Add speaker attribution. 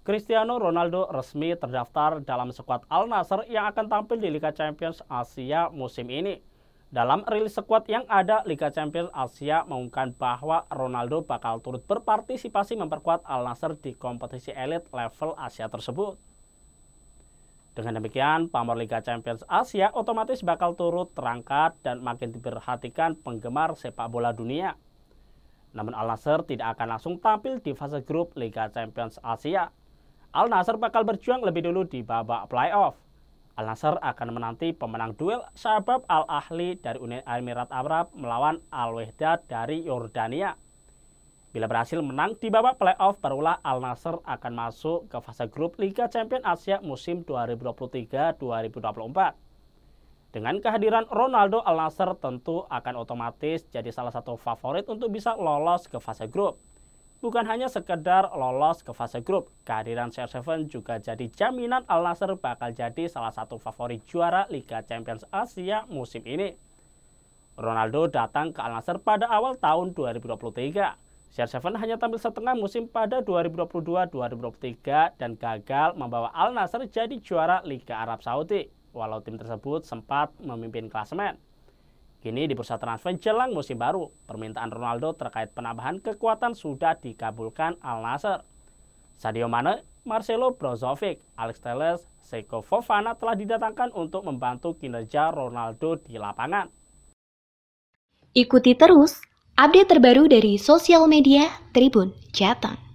Speaker 1: Cristiano Ronaldo resmi terdaftar dalam skuad Al Nassr yang akan tampil di Liga Champions Asia musim ini. Dalam rilis skuad yang ada, Liga Champions Asia mengumumkan bahwa Ronaldo bakal turut berpartisipasi memperkuat Al Nassr di kompetisi elit level Asia tersebut. Dengan demikian, pamor Liga Champions Asia otomatis bakal turut terangkat dan makin diperhatikan penggemar sepak bola dunia. Namun Al Nassr tidak akan langsung tampil di fase grup Liga Champions Asia. Al Nasr bakal berjuang lebih dulu di babak playoff. Al Nasr akan menanti pemenang duel Syabab Al Ahli dari Uni Emirat Arab melawan Al Wehda dari Yordania. Bila berhasil menang di babak playoff, barulah Al Nasr akan masuk ke fase grup Liga Champions Asia musim 2023-2024. Dengan kehadiran Ronaldo Al Nassr tentu akan otomatis jadi salah satu favorit untuk bisa lolos ke fase grup. Bukan hanya sekedar lolos ke fase grup, kehadiran CR7 juga jadi jaminan Al Nasr bakal jadi salah satu favorit juara Liga Champions Asia musim ini. Ronaldo datang ke Al Nasr pada awal tahun 2023. CR7 hanya tampil setengah musim pada 2022-2023 dan gagal membawa Al Nasr jadi juara Liga Arab Saudi, walau tim tersebut sempat memimpin klasemen. Kini di bursa transfer jelang musim baru, permintaan Ronaldo terkait penambahan kekuatan sudah dikabulkan Al Nasser. Sadio Mane, Marcelo Brozovic, Alex Telles, Seiko Fofana telah didatangkan untuk membantu kinerja Ronaldo di lapangan. Ikuti terus update terbaru dari sosial media Tribun Jateng.